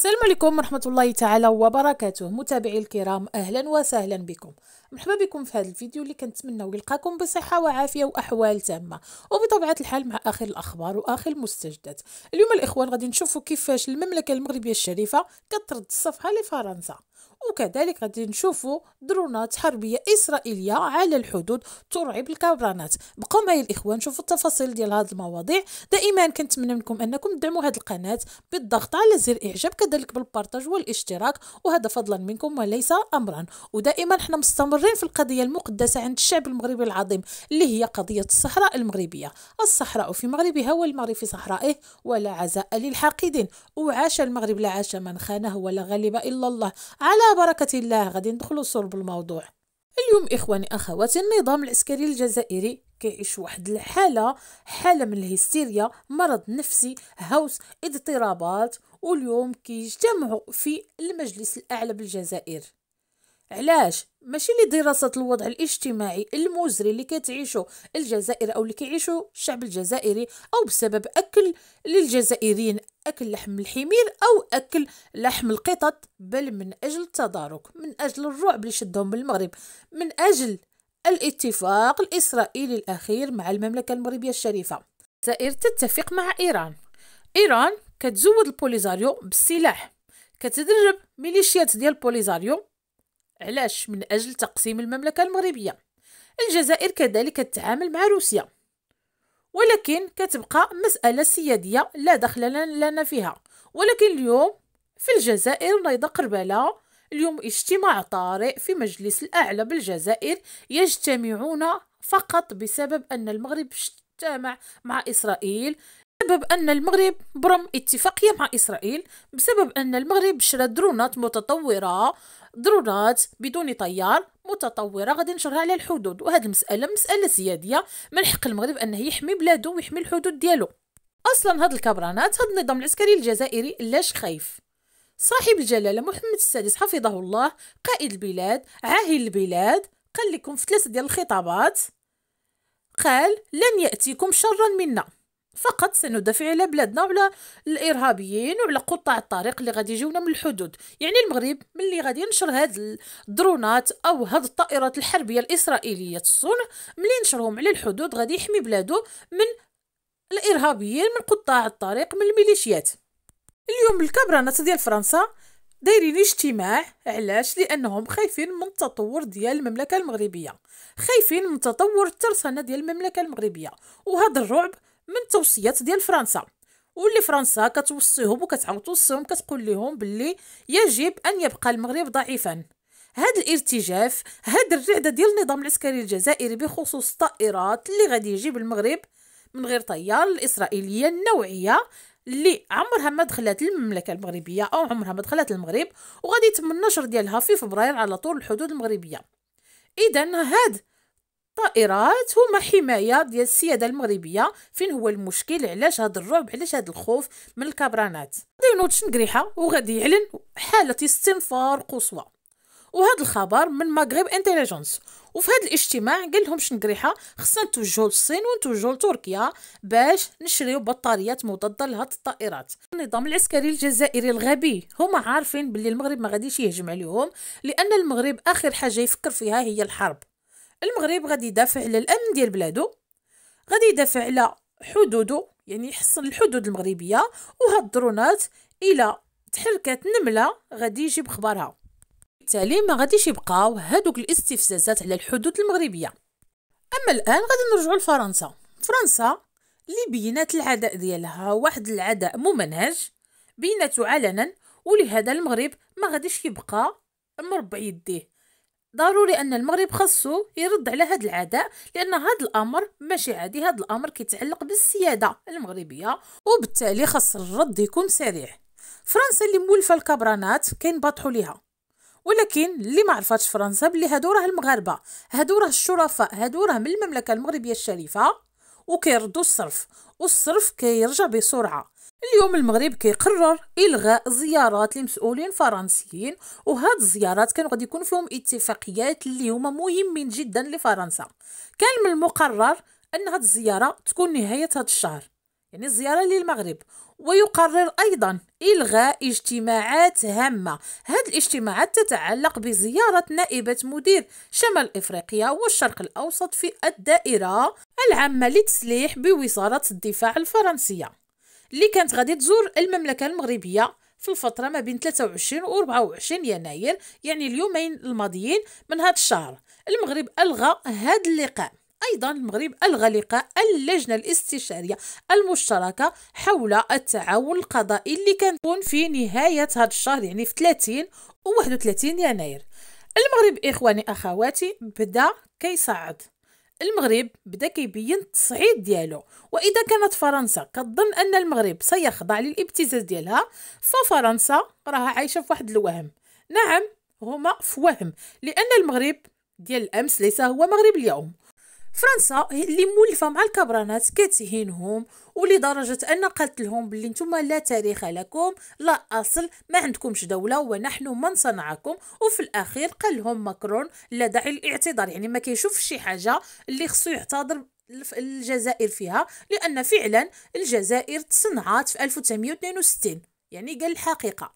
السلام عليكم ورحمة الله تعالى وبركاته متابعي الكرام أهلا وسهلا بكم مرحبا بكم في هذا الفيديو اللي كنتمناو يلقاكم بصحة وعافية وأحوال تامة وبطبيعة الحال مع آخر الأخبار وآخر المستجدات اليوم الإخوان غادي نشوفوا كيفاش المملكة المغربية الشريفة كترد الصفحة لفرنسا وكذلك غادي نشوفوا درونات حربيه اسرائيليه على الحدود ترعب الكبرانات بقوا معي الاخوان شوفوا التفاصيل ديال هذه المواضيع دائما كنتمنى منكم انكم تدعموا هذه القناه بالضغط على زر إعجاب كذلك بالبارتاج والاشتراك وهذا فضلا منكم وليس امرا ودائما حنا مستمرين في القضيه المقدسه عند الشعب المغربي العظيم اللي هي قضيه الصحراء المغربيه الصحراء في مغربها والمغرب في صحرائه ولا عزاء للحاقدين وعاش المغرب لا عاش من خانه ولا غلب الا الله على على بركة الله غادي ندخلوا صلب الموضوع اليوم إخواني أخواتي النظام العسكري الجزائري كيعيش واحد الحالة حالة من الهستيريا مرض نفسي هوس اضطرابات واليوم كيجتمعوا في المجلس الأعلى بالجزائر علاش ماشي لدراسة الوضع الاجتماعي المزري اللي كتعيشه الجزائر أو اللي كيعيشه الشعب الجزائري أو بسبب أكل للجزائريين أكل لحم الحمير أو أكل لحم القطط بل من أجل التدارك من أجل الرعب اللي شدهم بالمغرب من أجل الاتفاق الإسرائيلي الأخير مع المملكة المغربية الشريفة الجزائر تتفق مع إيران إيران كتزود البوليزاريو بالسلاح كتدرب ميليشيات ديال البوليزاريو علاش من أجل تقسيم المملكة المغربية الجزائر كذلك تتعامل مع روسيا ولكن كتبقى مسألة سيادية لا دخل لنا فيها ولكن اليوم في الجزائر نايضة قربلة اليوم اجتماع طارئ في مجلس الأعلى بالجزائر يجتمعون فقط بسبب أن المغرب اجتمع مع إسرائيل بسبب أن المغرب برم اتفاقية مع إسرائيل بسبب أن المغرب شرى درونات متطورة ضرورات بدون طيار متطوره غادي نشرها على الحدود وهذه المساله مساله سياديه من حق المغرب انه يحمي بلاده ويحمي الحدود ديالو اصلا هاد الكبرانات هاد النظام العسكري الجزائري لاش خايف صاحب الجلاله محمد السادس حفظه الله قائد البلاد عاهل البلاد قال لكم في ثلاثه ديال الخطابات قال لن ياتيكم شرا منا فقط سندافع على بلادنا وعلى الارهابيين وعلى قطاع الطريق اللي غادي يجيونا من الحدود يعني المغرب ملي غادي ينشر هاد الدرونات او هاد الطائرات الحربيه الاسرائيليه الصنع ملي ينشرهم على الحدود غادي يحمي بلادو من الارهابيين من قطاع الطريق من الميليشيات اليوم الكبرانات ديال فرنسا دايرين اجتماع علاش لانهم خايفين من التطور ديال المملكه المغربيه خايفين من تطور الترسانه ديال المملكه المغربيه وهذا الرعب من التوصيات ديال فرنسا واللي فرنسا كتوصيهم وكتعاود توصيهم كتقول لهم باللي يجب ان يبقى المغرب ضعيفا هاد الارتجاف هاد الرعدة ديال النظام العسكري الجزائري بخصوص الطائرات اللي غادي يجيب المغرب من غير طيار الإسرائيلية النوعية اللي عمرها ما دخلت المملكة المغربية أو عمرها ما دخلت المغرب وغادي يتم النشر ديالها في فبراير على طول الحدود المغربية إذا هاد الطائرات هما حمايه ديال السياده المغربيه فين هو المشكل علاش هاد الرعب علاش هاد الخوف من الكبرانات غادي ينوض شنقريحه وغادي يعلن حاله استنفار قصوى وهذا الخبر من مغرب انتليجنس وفي هذا الاجتماع قال لهم شنقريحه خصنا نتوجهوا للصين ونتوجهوا لتركيا باش نشريو بطاريات مضاده لهاد الطائرات النظام العسكري الجزائري الغبي هما عارفين باللي المغرب ما غاديش يهجم عليهم لان المغرب اخر حاجه يفكر فيها هي الحرب المغرب غادي يدافع على الامن ديال بلادو غادي يدافع على حدوده يعني يحصن الحدود المغربيه وهاد الدرونات الى تحركات نمله غادي يجيب خبرها بالتالي ما غاديش يبقاو هادوك الاستفزازات على الحدود المغربيه اما الان غادي نرجعوا لفرنسا فرنسا اللي بينات العداء ديالها واحد العداء ممنهج بينته علنا ولهذا المغرب ما غاديش يبقى مربع يديه ضروري ان المغرب خاصو يرد على هذا العداء لان هذا الامر ماشي عادي هذا الامر كيتعلق بالسياده المغربيه وبالتالي خاص الرد يكون سريع فرنسا اللي مولفه الكبرانات كينبطحوا ليها ولكن اللي ما عرفاتش فرنسا بلي هادو راه المغاربه هادو راه الشرفاء هادو راه من المملكه المغربيه الشريفه وكيردوا الصرف والصرف كيرجع بسرعه اليوم المغرب كيقرر الغاء زيارات لمسؤولين فرنسيين وهاد الزيارات كانوا غادي يكون فيهم اتفاقيات اللي هما مهمين جدا لفرنسا كان من المقرر ان هاد الزياره تكون نهايه هاد الشهر يعني الزياره للمغرب ويقرر ايضا الغاء اجتماعات هامه هاد الاجتماعات تتعلق بزياره نائبه مدير شمال افريقيا والشرق الاوسط في الدائره العامه للتسليح بوزاره الدفاع الفرنسيه اللي كانت غادي تزور المملكه المغربيه في الفتره ما بين 23 و 24 يناير يعني اليومين الماضيين من هذا الشهر المغرب الغى هذا اللقاء ايضا المغرب الغى لقاء اللجنه الاستشاريه المشتركه حول التعاون القضائي اللي كنكون في نهايه هذا الشهر يعني في 30 و 31 يناير المغرب اخواني اخواتي بدا كيصعد المغرب بدا كيبين التصعيد ديالو واذا كانت فرنسا كتظن ان المغرب سيخضع للابتزاز ديالها ففرنسا راها عايشه في واحد الوهم نعم هما في وهم لان المغرب ديال الامس ليس هو مغرب اليوم فرنسا اللي مولفه مع الكبرانات كتهينهم ولدرجه ان قالت لهم بلي نتوما لا تاريخ لكم لا اصل ما عندكمش دوله ونحن من صنعكم وفي الاخير قال لهم ماكرون لا داعي للاعتذار يعني ما كيشوفش شي حاجه اللي خصو يعتذر الجزائر فيها لان فعلا الجزائر تصنعات في 1962 يعني قال الحقيقه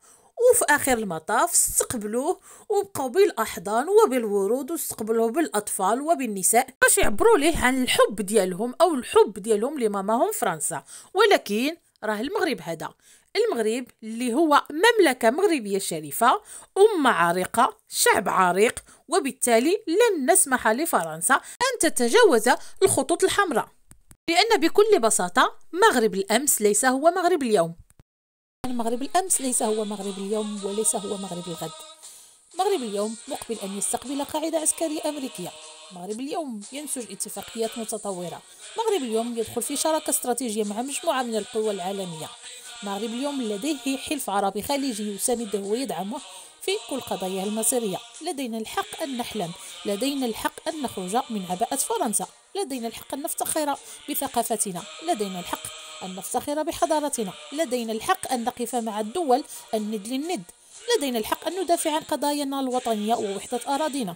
وفي اخر المطاف استقبلوه وبقوا بالاحضان وبالورود واستقبلوه بالاطفال وبالنساء باش يعبروا ليه عن الحب ديالهم او الحب ديالهم لماماهم فرنسا ولكن راه المغرب هذا المغرب اللي هو مملكة مغربية شريفة أمة عريقة شعب عريق وبالتالي لن نسمح لفرنسا أن تتجاوز الخطوط الحمراء لأن بكل بساطة مغرب الأمس ليس هو مغرب اليوم المغرب الأمس ليس هو مغرب اليوم وليس هو مغرب الغد مغرب اليوم مقبل أن يستقبل قاعدة عسكرية أمريكية مغرب اليوم ينسج اتفاقيات متطورة مغرب اليوم يدخل في شراكة استراتيجية مع مجموعة من القوى العالمية مغرب اليوم لديه حلف عربي خليجي يسانده ويدعمه في كل قضاياه المصيرية لدينا الحق أن نحلم لدينا الحق أن نخرج من عباءة فرنسا لدينا الحق أن نفتخر بثقافتنا لدينا الحق أن نفتخر بحضارتنا لدينا الحق أن نقف مع الدول الند للند لدينا الحق أن ندافع عن قضايانا الوطنية ووحدة أراضينا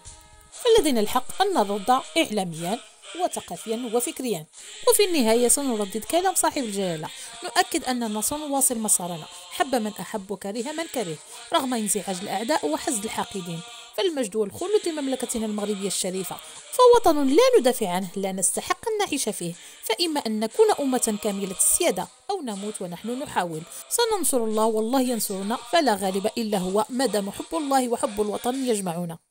فلدينا الحق أن نرد إعلاميا وثقافيا وفكريا وفي النهاية سنردد كلام صاحب الجلالة نؤكد أننا سنواصل مسارنا حب من أحب وكره من كره رغم انزعاج الأعداء وحزد الحاقدين فالمجد والخلود لمملكتنا المغربية الشريفة فوطن لا ندافع عنه لا نستحق أن نعيش فيه فإما أن نكون أمة كاملة السيادة أو نموت ونحن نحاول سننصر الله والله ينصرنا فلا غالب إلا هو مدى حب الله وحب الوطن يجمعنا